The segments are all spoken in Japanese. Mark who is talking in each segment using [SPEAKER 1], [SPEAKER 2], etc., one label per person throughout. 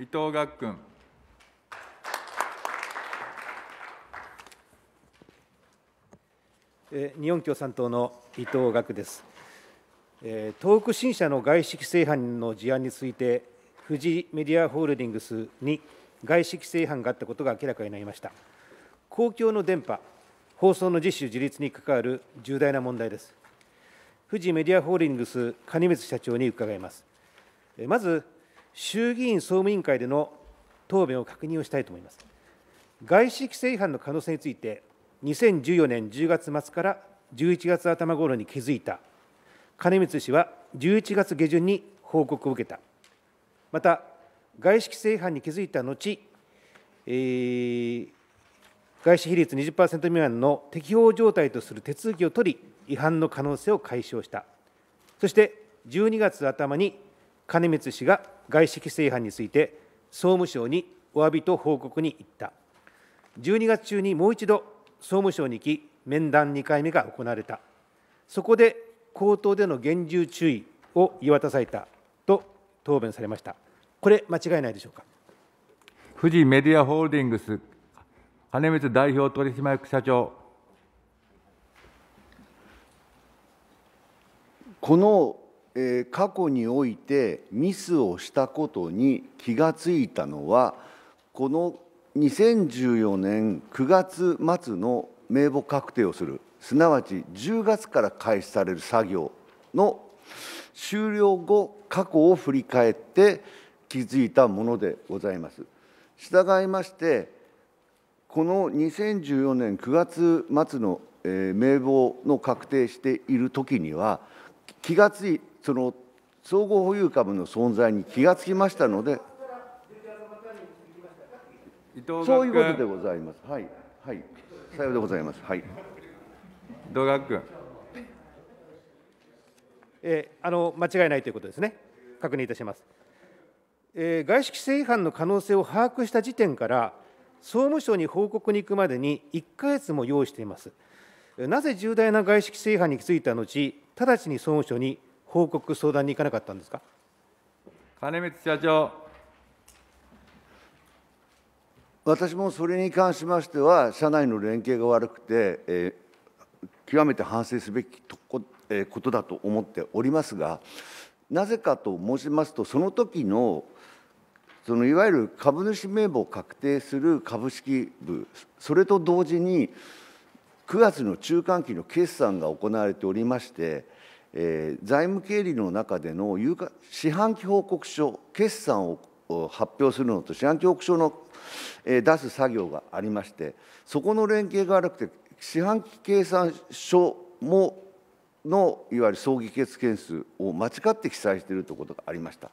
[SPEAKER 1] 伊藤岳君。
[SPEAKER 2] 日本共産党の伊藤岳です。東北新社の外資規制犯の事案について、富士メディアホールディングスに外資規制犯があったことが明らかになりました。公共の電波、放送の自主・自立に関わる重大な問題です。富士メディアホールディングス、金光社長に伺います。まず、衆議院総務委員会での答弁を確認をしたいと思います。外資規制違反の可能性について、2014年10月末から11月頭頃に気づいた、金光氏は11月下旬に報告を受けた、また、外資規制違反に気づいた後、外資比率20%未満の適法状態とする手続きを取り、違反の可能性を解消した、そして12月頭に金光氏が外資規制違反について総務省にお詫びと報告に行った12月中にもう一度総務省に行き面談2回目が行われたそこで口頭での厳重注意を言い渡されたと答弁されましたこれ間違いないでしょうか富士メ
[SPEAKER 1] ディアホールディングス金光代表取締役社長
[SPEAKER 3] このえー、過去においてミスをしたことに気がついたのはこの2014年9月末の名簿確定をするすなわち10月から開始される作業の終了後過去を振り返って気づいたものでございます。従いましてこの2014年9月末の名簿の確定している時には気がついその総合保有株の存在に気がつきましたので、そういうことでございます。はい、はい、さようでございます。はい。伊
[SPEAKER 2] 学君。えー、あの間違いないということですね。確認いたします。えー、外資規制違反の可能性を把握した時点から、総務省に報告に行くまでに1か月も用意しています。なぜ重大な外資規制違反についた後、直ちに総務省に報告、相談に行かなかったんですか
[SPEAKER 1] 金光社長。
[SPEAKER 3] 私もそれに関しましては、社内の連携が悪くて、えー、極めて反省すべきとこ,、えー、ことだと思っておりますが、なぜかと申しますと、その時のそのいわゆる株主名簿を確定する株式部、それと同時に、9月の中間期の決算が行われておりまして、えー、財務経理の中での有価四半期報告書決算を発表するのと四半期報告書の、えー、出す作業がありましてそこの連携が悪くて四半期計算書ものいわゆる葬儀決件数を間違って記載しているということがありました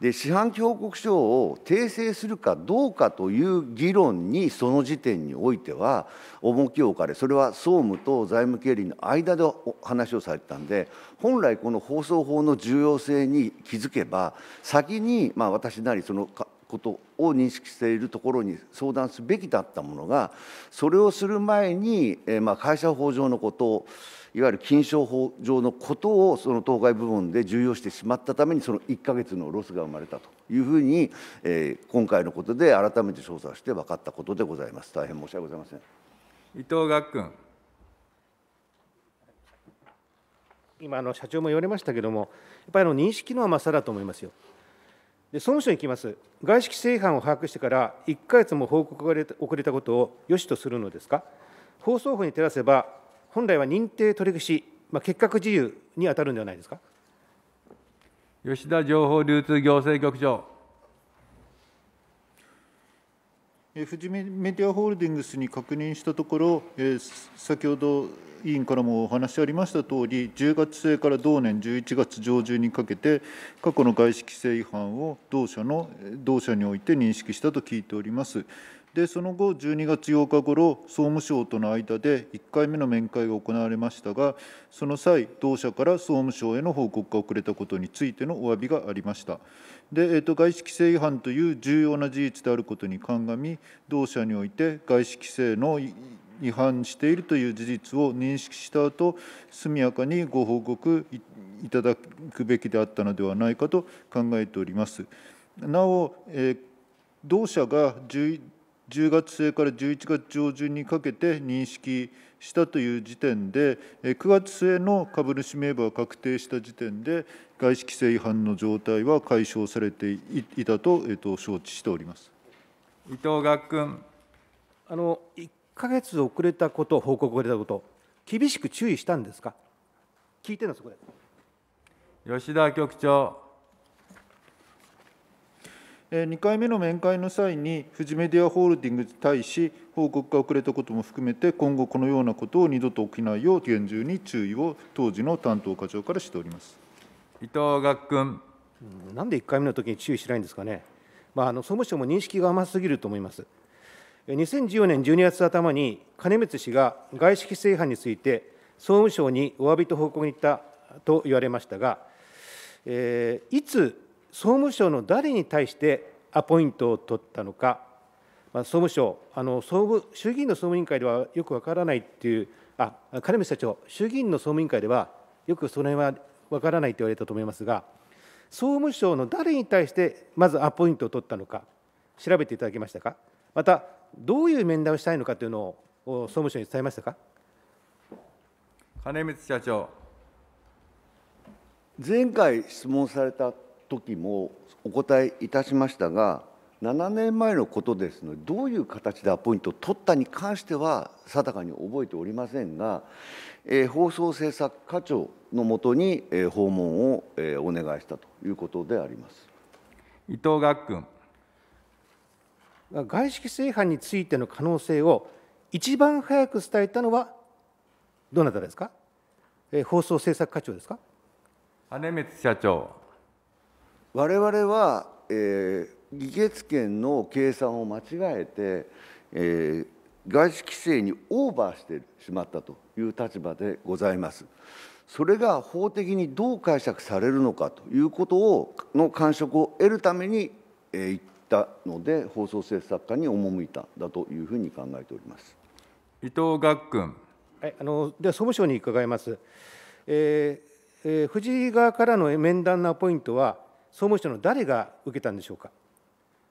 [SPEAKER 3] で四半期報告書を訂正するかどうかという議論にその時点においては重きを置かれそれは総務と財務経理の間で話をされてたんで本来この放送法の重要性に気づけば先にまあ私なりそのことを認識しているところに相談すべきだったものがそれをする前に、えまあ、会社法上のこといわゆる金商法上のことをその当該部門で重要してしまったためにその1か月のロスが生まれたというふうに、えー、今回のことで改めて調査して分かったことでございます大変申し訳ございません
[SPEAKER 2] 伊藤学君今あの社長も言われましたけれどもやっぱりあの認識の甘さだと思いますよで総務省に行きます、外資規制違反を把握してから1か月も報告が遅れたことをよしとするのですか、放送法に照らせば、本来は認定取り消し、まあ、結核自由に当たるんではないですか。
[SPEAKER 1] 吉田情報流通行政局長。
[SPEAKER 4] 富士メディアホールディングスに確認したところ、え先ほど委員からもお話ありましたとおり、10月末から同年11月上旬にかけて、過去の外資規制違反を同社の同社において認識したと聞いております。でその後12月8日ごろ総務省との間で1回目の面会が行われましたがその際同社から総務省への報告が遅れたことについてのお詫びがありましたで、えーと、外資規制違反という重要な事実であることに鑑み同社において外資規制の違反しているという事実を認識した後速やかにご報告いただくべきであったのではないかと考えておりますなお、えー、同社が10月末から11月上旬にかけて認識したという時点で、9月末の株主名簿が確定した時点で、外資規制違反の状態は解消されていたと,、えと承知しております
[SPEAKER 2] 伊藤岳君あの。1か月遅れたこと、報告が出たこと、厳しく注意したんですか、聞いてるんです、これ。
[SPEAKER 1] 吉田局長。
[SPEAKER 4] 2回目の面会の際に、フジメディアホールディングスに対し、報告が遅れたことも含めて、今後、このようなことを二度と起きないよう、厳重に注意を当時の担当課長からしております
[SPEAKER 2] 伊藤学君。なんで1回目の時に注意しないんですかね、まあ、あの総務省も認識が甘すぎると思います。2014年12月頭に、金光氏が外資規制違反について、総務省にお詫びと報告に行ったと言われましたが、えー、いつ総務省の誰に対してアポイントを取ったのか、まあ、総務省あの総務、衆議院の総務委員会ではよくわからないっていう、あ金光社長、衆議院の総務委員会では、よくその辺はわからないと言われたと思いますが、総務省の誰に対してまずアポイントを取ったのか、調べていただけましたか、また、どういう面談をしたいのかというのを総務省に伝えましたか。
[SPEAKER 1] 金光社長
[SPEAKER 2] 前回質問された
[SPEAKER 3] 時もお答えいたしましたが7年前のことですのでどういう形でアポイントを取ったに関しては定かに覚えておりませんが、えー、放送制作課長のもとに、えー、訪問を、えー、お願いしたという
[SPEAKER 2] ことであります伊藤学君外資規制犯についての可能性を一番早く伝えたのはどなたですか、えー、放送制作課長ですか
[SPEAKER 3] 羽根光社長我々は、えー、議決権の計算を間違えて、えー、外資規制にオーバーしてしまったという立場でございます。それが法的にどう解釈されるのかということをの感触を得るために、えー、言ったので放送政策課に赴いたんだというふうに考えております伊藤岳君、
[SPEAKER 2] はい、あのでは総務省に伺います、えーえー、藤井側からの面談なポイントは総務省の誰が受けたんでしょうか、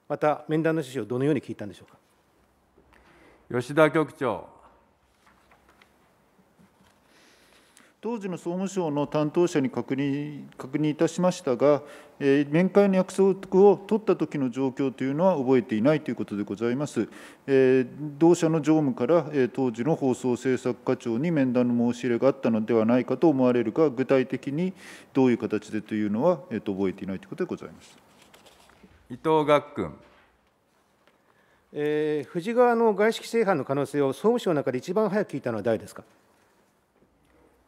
[SPEAKER 2] また面談の趣旨をどのように聞いたんでしょうか。
[SPEAKER 4] 吉田局長当時の総務省の担当者に確認確認いたしましたが、えー、面会の約束を取った時の状況というのは覚えていないということでございます。えー、同社の常務から、えー、当時の放送制作課長に面談の申し入れがあったのではないかと思われるが、具体的にどういう形でというのは、えー、と覚えて
[SPEAKER 2] いないということでございます。
[SPEAKER 1] 伊藤学君。
[SPEAKER 2] えー、富士川の外資規制違反の可能性を総務省の中で一番早く聞いたのは誰ですか。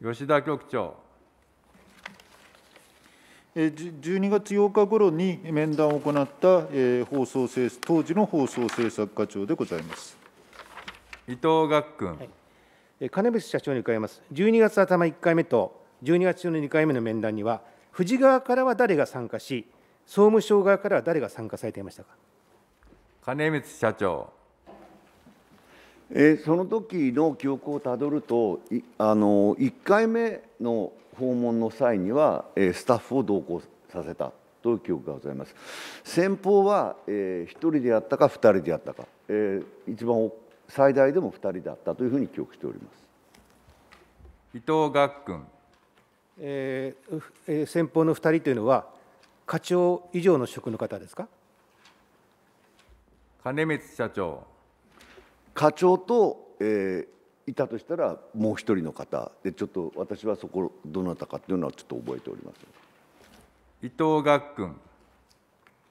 [SPEAKER 1] 吉田局長。
[SPEAKER 4] 12月8日ごろに面談を行った放送政当時の放送政策課
[SPEAKER 2] 長でございます
[SPEAKER 1] 伊藤岳君、は
[SPEAKER 2] い、金渕社長に伺います、12月頭1回目と12月中の2回目の面談には、富士側からは誰が参加し、総務省側からは誰が参加されていましたか
[SPEAKER 3] 金光社長。えー、その時の記憶をたどるとあの1回目の訪問の際には、えー、スタッフを同行させたという記憶がございます先方は、えー、1人でやったか2人でやったか、えー、一番最大でも2人だったというふうに記憶しております
[SPEAKER 2] 伊藤学君、えーえー、先方の2人というのは課長以上の職の方ですか
[SPEAKER 3] 金光社長課長と、えー、いたとしたらもう一人の方でちょっと私はそこどなたかっていうのはちょっと覚えております
[SPEAKER 2] 伊藤学君、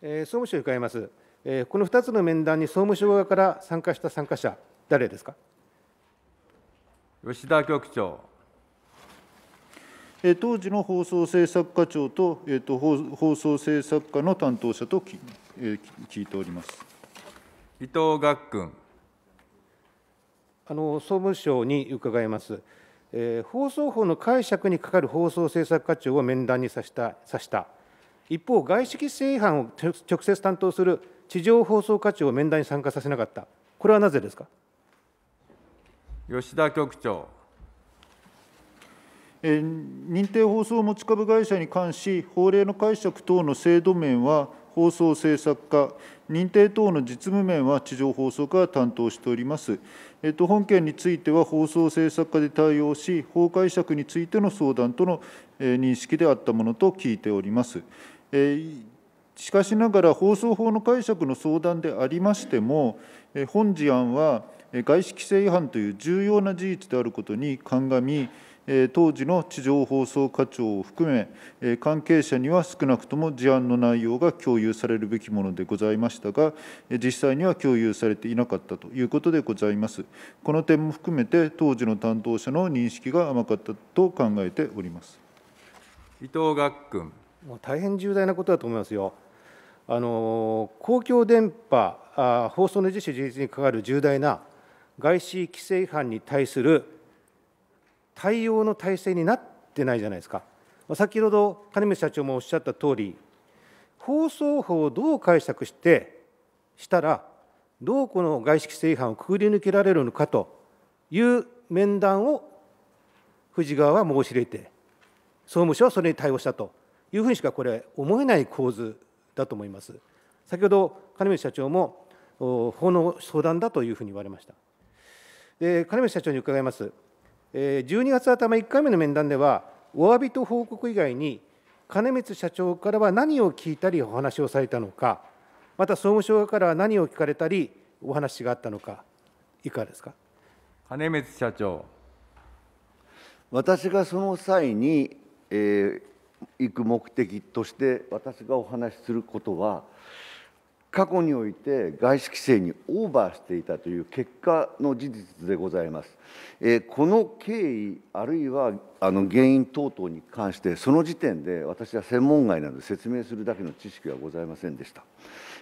[SPEAKER 2] えー、総務省伺います、えー、この2つの面談に総務省側から参加した参加者誰ですか
[SPEAKER 1] 吉田局長
[SPEAKER 4] 当時の放送制作課長と,、えーと、放
[SPEAKER 2] 送制作課の担当者と聞,、
[SPEAKER 4] えー、聞いております伊藤岳君
[SPEAKER 2] あの総務省に伺います、えー、放送法の解釈にかかる放送政策課長を面談にさしたさした一方、外資規制違反を直接担当する地上放送課長を面談に参加させなかった、これはなぜですか
[SPEAKER 1] 吉田局長。
[SPEAKER 4] え認定放送持ち株会社に関し、法令の解釈等の制度面は、放送制作課、認定等の実務面は地上放送課が担当しております。えっと、本件については放送制作課で対応し、法解釈についての相談との、え認識であったものと聞いております。えーしかしながら放送法の解釈の相談でありましても、本事案は外資規制違反という重要な事実であることに鑑み、当時の地上放送課長を含め、関係者には少なくとも事案の内容が共有されるべきものでございましたが、実際には共有されていなかったということでございます。この点も含めて、当時の担当者の認識が甘かったと考えております
[SPEAKER 2] 伊藤学君。もう大変重大なことだと思いますよ。あの公共電波あ、放送の自主自立に関わる重大な外資規制違反に対する対応の体制になってないじゃないですか。先ほど金光社長もおっしゃった通り、放送法をどう解釈してしたら、どうこの外資規制違反をくぐり抜けられるのかという面談を藤川は申し入れて、総務省はそれに対応したというふうにしかこれ、思えない構図だと思います。先ほど金光社長も法の相談だというふうに言われました。で金光社長に伺います。12月頭1回目の面談では、お詫びと報告以外に、金光社長からは何を聞いたりお話をされたのか、また総務省側からは何を聞かれたりお話があったのか、いかがですか金光社長。
[SPEAKER 3] 私がその際に、えー、行く目的として、私がお話しすることは、過去において外資規制にオーバーしていたという結果の事実でございます。えー、この経緯あるいはあの原因等々に関してその時点で私は専門外など説明するだけの知識はございませんでした。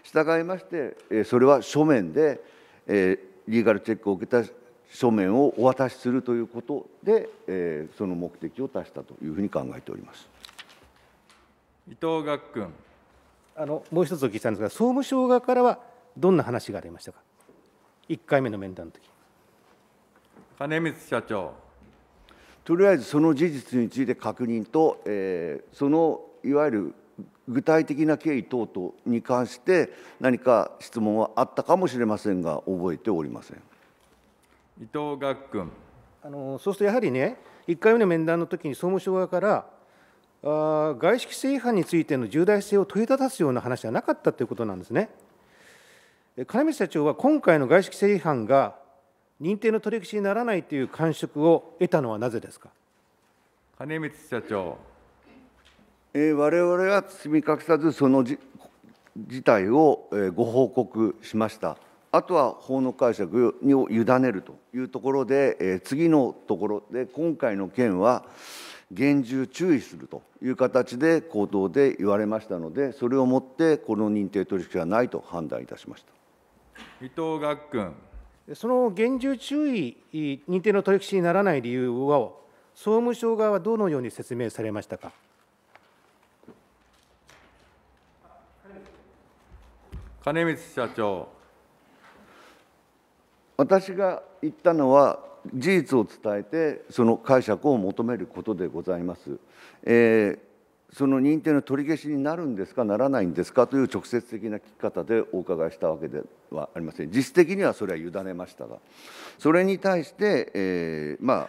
[SPEAKER 3] 従いまして、えー、それは書面で、えー、リーガルチェックを受けた書面をお渡しするということで、え
[SPEAKER 2] ー、その目的を達したというふうに考えております。
[SPEAKER 1] 伊藤学君
[SPEAKER 2] あのもう一つお聞きしたんですが、総務省側からはどんな話がありましたか、1回目の面談の時金光社長。と
[SPEAKER 3] りあえずその事実について確認と、えー、そのいわゆる具体的な経緯等々に関して、何か質問はあったかもしれませんが、覚えておりません伊藤岳君。
[SPEAKER 2] あのそうするとやはりね、1回目の面談の時に総務省側から、外資規制違反についての重大性を問いただすような話はなかったということなんですね。金光社長は今回の外資規制違反が認定の取り消しにならないという感触を得たのはなぜですか
[SPEAKER 3] 金光社長。えれ我々は包み隠さずその事態をご報告しました。あとは法の解釈に委ねるというところで、次のところで、今回の件は、厳重注意するという形で口頭で言われましたので、それをもってこの認定取引はないと判断いたしました
[SPEAKER 2] 伊藤学君。その厳重注意認定の取引にならない理由を、総務省側はどのように説明されましたか。
[SPEAKER 1] 金光社長
[SPEAKER 3] 私が言ったのは事実を伝えてその解釈を求めることでございます。えー、その認定の取り消しになるんですかならないんですかという直接的な聞き方でお伺いしたわけではありません実質的にはそれは委ねましたがそれに対して、えー、まあ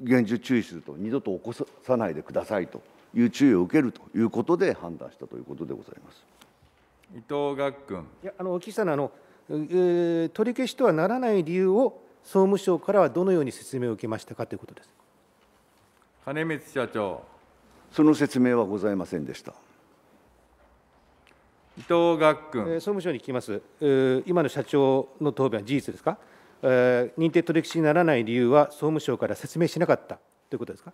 [SPEAKER 3] 厳重注意すると二度と起こさないでくださいという注意を受けるということで判断したと
[SPEAKER 2] いうことでございます伊藤学君いやあの岸さんあの、えー、取り消しとはならない理由を総務省からはどのように説明を受けましたかということです金光社長。
[SPEAKER 3] その説明はございませんでした。
[SPEAKER 2] 伊藤学君。総務省に聞きます、今の社長の答弁は事実ですか、認定取り消しにならない理由は、総務省から説明しなかったということですか。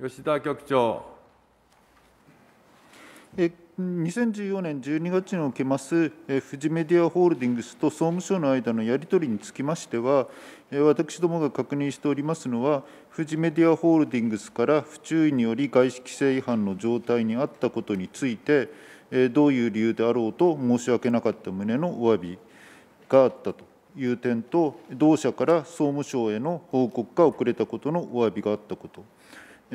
[SPEAKER 1] 吉田局長。
[SPEAKER 4] え2014年12月におけます、富士メディアホールディングスと総務省の間のやり取りにつきましては、私どもが確認しておりますのは、富士メディアホールディングスから不注意により外資規制違反の状態にあったことについて、どういう理由であろうと申し訳なかった旨のお詫びがあったという点と、同社から総務省への報告が遅れたことのお詫びがあったこと。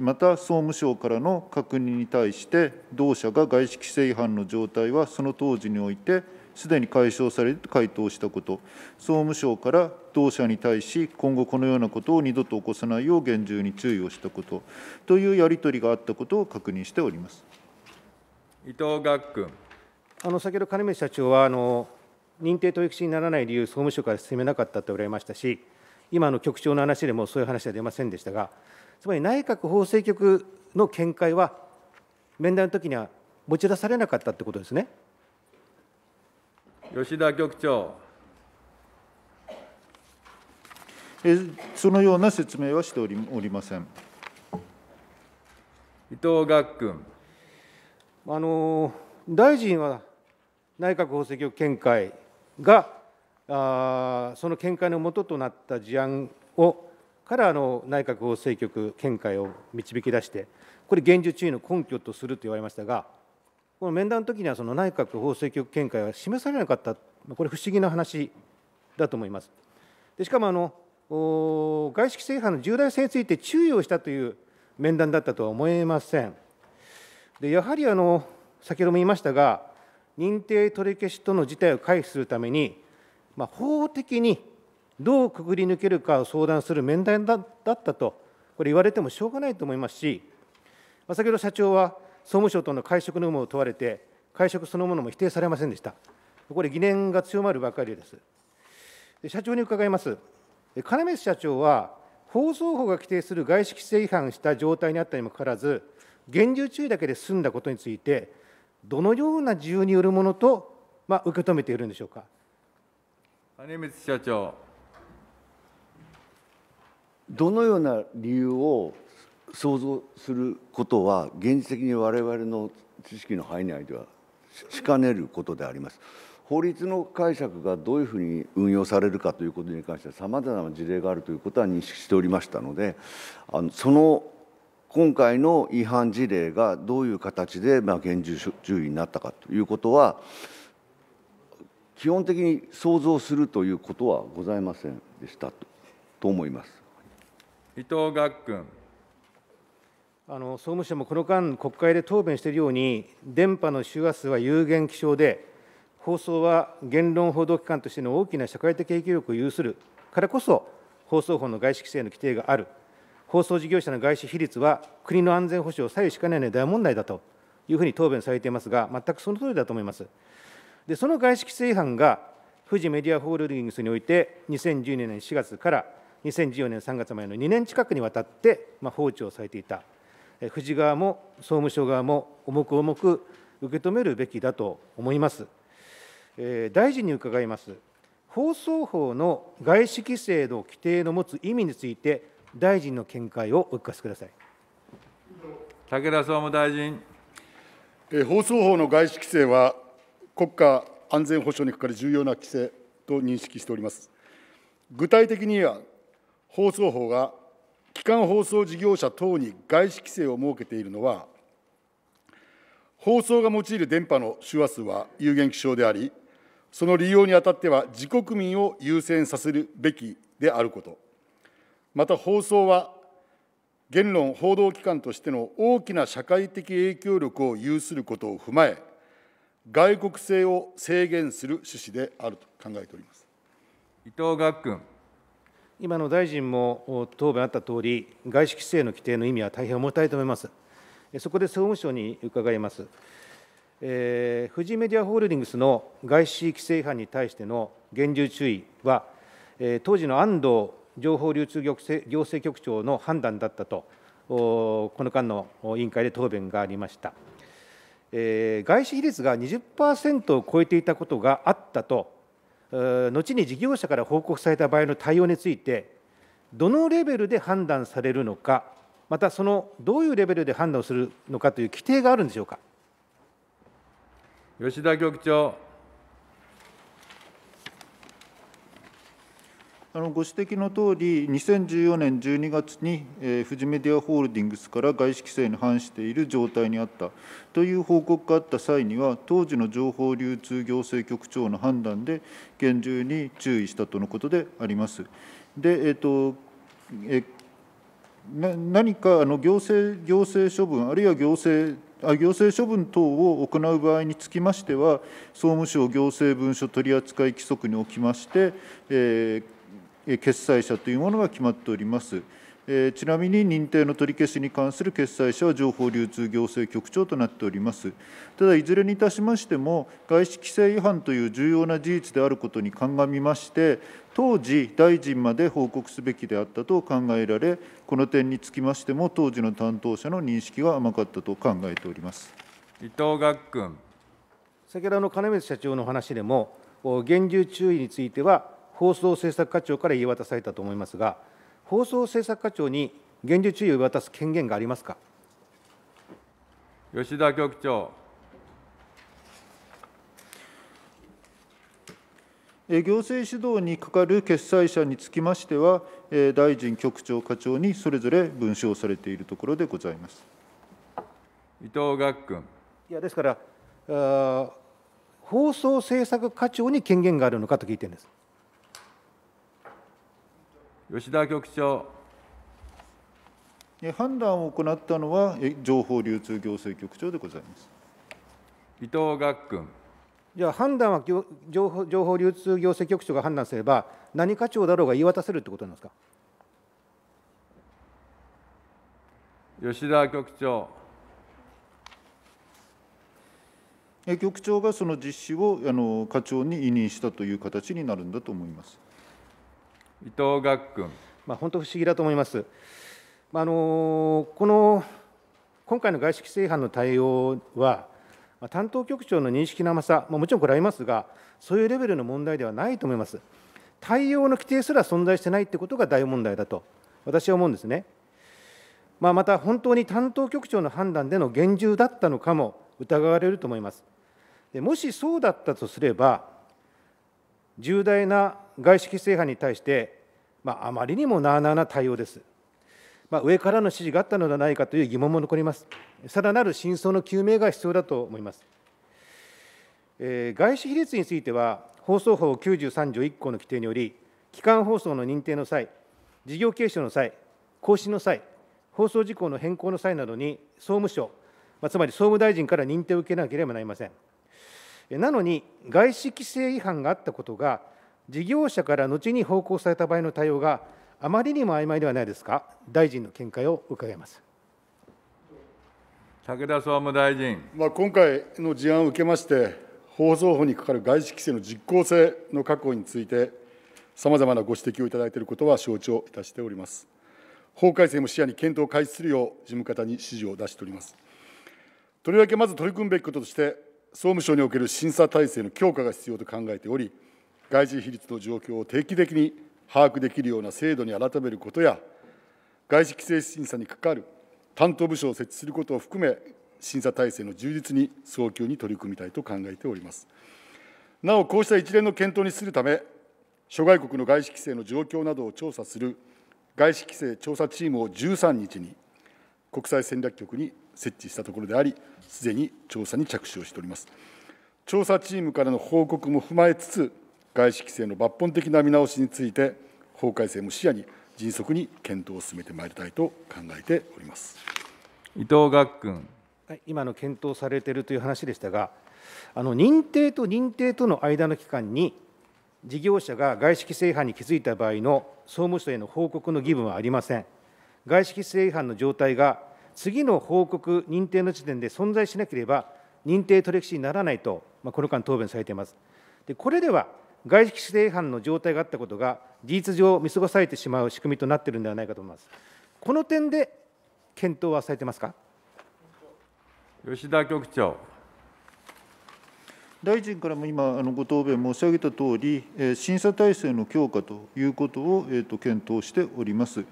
[SPEAKER 4] また総務省からの確認に対して同社が外資規制違反の状態はその当時においてすでに解消されると回答したこと総務省から同社に対し今後このようなことを二度と起こさないよう厳重に注意をしたことというやり取りがあったことを確認しております
[SPEAKER 2] 伊藤岳君あの先ほど金目社長はあの認定取引にならない理由総務省から進めなかったとおられましたし今の局長の話でもそういう話は出ませんでしたがつまり内閣法制局の見解は、面談の時には持ち出されなかったってことですね。
[SPEAKER 1] 吉田局長。
[SPEAKER 4] えそのような説明はしておりおりま
[SPEAKER 2] せん。伊藤学君。あの大臣は内閣法制局見解があその見解のもととなった事案をからあの内閣法制局見解を導き出して、これ、厳重注意の根拠とすると言われましたが、この面談の時にはその内閣法制局見解は示されなかった、これ、不思議な話だと思います。でしかもあの外資規制違反の重大性について注意をしたという面談だったとは思えません。でやはりあの先ほども言いましたが、認定取り消しとの事態を回避するために、まあ、法的にどうくぐり抜けるかを相談する面談だったと、これ言われてもしょうがないと思いますし、先ほど社長は総務省との会食の有無を問われて、会食そのものも否定されませんでした。これ、疑念が強まるばかりです。社長に伺います。金光社長は、放送法が規定する外資規制違反した状態にあったにもかかわらず、厳重注意だけで済んだことについて、どのような自由によるものと、まあ、受け止めているんでしょうか。
[SPEAKER 1] 金光社長。
[SPEAKER 2] どのような理由
[SPEAKER 3] を想像することは現実的に我々の知識の範囲内ではしかねることであります。法律の解釈がどういうふうに運用されるかということに関してはさまざまな事例があるということは認識しておりましたのであのその今回の違反事例がどういう形で、まあ、厳重注意になったかということは基本的に想像するということはございませんでしたと思います。
[SPEAKER 2] 伊藤岳君。あの総務省もこの間、国会で答弁しているように、電波の周波数は有限希少で、放送は言論報道機関としての大きな社会的影響力を有するからこそ、放送法の外資規制の規定がある、放送事業者の外資比率は国の安全保障を左右しかねない大問題だというふうに答弁されていますが、全くその通りだと思います。でその外資規制違反が、富士メディアホールディングスにおいて、2012年4月から、2014年3月前の2年近くにわたって、まあ、放置をされていた、え富士側も総務省側も重く重く受け止めるべきだと思います。えー、大臣に伺います。放送法の外資規制の規定の持つ意味について、大臣の見解を
[SPEAKER 5] お聞かせください。
[SPEAKER 1] 武田総務大臣。
[SPEAKER 5] 放送法の外資規制は、国家安全保障にかかる重要な規制と認識しております。具体的には、放送法が基幹放送事業者等に外資規制を設けているのは、放送が用いる電波の周波数は有限希少であり、その利用にあたっては自国民を優先させるべきであること、また放送は言論・報道機関としての大きな社会的影響力を有することを踏まえ、外国性を制限する趣旨であると考えております。
[SPEAKER 2] 伊藤岳君今の大臣も答弁あったとおり、外資規制の規定の意味は大変重たいと思います。そこで総務省に伺います。えー、富士メディアホールディングスの外資規制違反に対しての厳重注意は、えー、当時の安藤情報流通局行政局長の判断だったと、この間の委員会で答弁がありました。えー、外資比率が20%を超えていたことがあったと後に事業者から報告された場合の対応について、どのレベルで判断されるのか、またそのどういうレベルで判断をするのかという規定があるんでしょうか。
[SPEAKER 1] 吉田局長
[SPEAKER 4] あのご指摘のとおり、2014年12月に、えー、フジメディアホールディングスから外資規制に反している状態にあったという報告があった際には、当時の情報流通行政局長の判断で、厳重に注意したとのことであります。でえーとえ何かあの行政行政処分、あるいは行政行政処分等を行う場合につきましては、総務省行政文書取扱規則におきまして、えー、決裁者というものが決まっております。ちなみに認定の取り消しに関する決裁者は情報流通行政局長となっております。ただ、いずれにいたしましても、外資規制違反という重要な事実であることに鑑みまして、当時、大臣まで報告すべきであったと考えられ、この点につきましても、当時の担当者の認識が甘かったと考えております
[SPEAKER 2] 伊藤学君。先ほどの金光社長の話でも、厳重注意については、放送政策課長から言い渡されたと思いますが、放送政策課長に厳重注意を渡す権限がありますか。
[SPEAKER 1] 吉田局長。
[SPEAKER 2] 行政指導
[SPEAKER 4] にかかる決裁者につきましては、大臣、局長、課長にそれぞれ文章
[SPEAKER 2] されているところでございます
[SPEAKER 1] 伊藤岳君。
[SPEAKER 2] いやですから、放送政策課長に権限があるのかと聞いてるんです。
[SPEAKER 1] 吉田局長。
[SPEAKER 4] 判断を行ったのは、情報流通行政局長でございます。
[SPEAKER 2] 伊藤学君。じゃあ、判断は情報情報流通行政局長が判断すれば、何課長だろうが言い渡せるってことなんですか。
[SPEAKER 1] 吉田局長。
[SPEAKER 4] 局長がその実施をあの課長に委任したという形になるんだと思いま
[SPEAKER 2] す。
[SPEAKER 1] 伊藤岳君。
[SPEAKER 2] まあ、本当不思議だと思います。まあ、あのこの今回の外資規制違反の対応は、担当局長の認識の甘さ、まあ、もちろんこれありますが、そういうレベルの問題ではないと思います。対応の規定すら存在してないということが大問題だと、私は思うんですね。まあ、また、本当に担当局長の判断での厳重だったのかも疑われると思います。でもしそうだったとすれば、重大な外資規制派に対して、まあ、あまりにもなあなあな対応です。まあ、上からの指示があったのではないかという疑問も残ります。さらなる真相の究明が必要だと思います。えー、外資比率については、放送法93条1項の規定により、基幹放送の認定の際、事業継承の際、更新の際、放送事項の変更の際などに総務省、まあ、つまり総務大臣から認定を受けなければなりません。なのに、外資規制違反があったことが、事業者から後に報告された場合の対応があまりにも曖昧ではないですか、大臣の見解を伺います。
[SPEAKER 1] 武田総務大臣、
[SPEAKER 5] まあ、今回の事案を受けまして、放送法にかかる外資規制の実効性の確保について、さまざまなご指摘をいただいていることは承知をいたしております。法改正も視野に検討を開始するよう、事務方に指示を出しております。とりわけまず取り組むべきこととして、総務省における審査体制の強化が必要と考えており、外人比率の状況を定期的に把握できるような制度に改めることや、外資規制審査にかかる担当部署を設置することを含め、審査体制の充実に早急に取り組みたいと考えております。なお、こうした一連の検討にするため、諸外国の外資規制の状況などを調査する外資規制調査チームを13日に国際戦略局に設置したところであり、すでに調査に着手をしております。調査チームからの報告も踏まえつつ、外資規制の抜本的な見直しについて、法改正も視野に迅速に検討を進めてまいりたいと考えております伊藤学君。
[SPEAKER 2] 今の検討されているという話でしたが、あの認定と認定との間の期間に、事業者が外資規制違反に気づいた場合の総務省への報告の義務はありません。外資規制違反の状態が次の報告、認定の時点で存在しなければ、認定取り消しにならないと、まあ、この間、答弁されています。でこれでは外資規制違反の状態があったことが、事実上見過ごされてしまう仕組みとなっているんではないかと思います。この点で検討はされてますか吉田局長。
[SPEAKER 4] 大臣からも今、あのご答弁申し上げたとおり、審査体制の強化ということを、えー、と検討しております。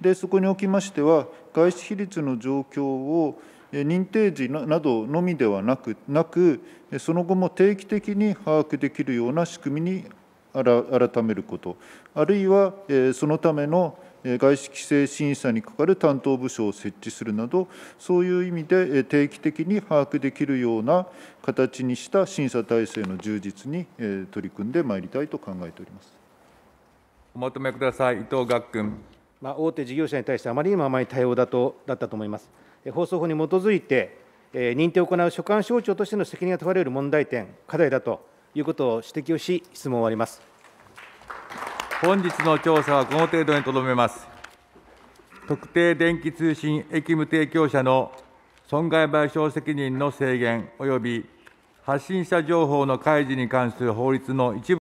[SPEAKER 4] でそこにおきましては、外資比率の状況を認定時などのみではなくなくその後も定期的に把握できるような仕組みに改めることあるいはそのための外資規制審査にかかる担当部署を設置するなどそういう意味で定期的に把握できるような形にした審査体制の充実に取り組んでまいりたいと考えております
[SPEAKER 1] おまとめください伊藤学君、
[SPEAKER 2] まあ、大手事業者に対してあまりにも甘い対応だとだったと思います。放送法に基づいて、認定を行う所管省庁としての責任が問われる問題点、課題だということを指摘をし、質問を終わります
[SPEAKER 1] 本日の調査はこの程度にとどめます。特定電気通信役務提供者の損害賠償責任の制限及び発信者情報の開示に関する法律の一部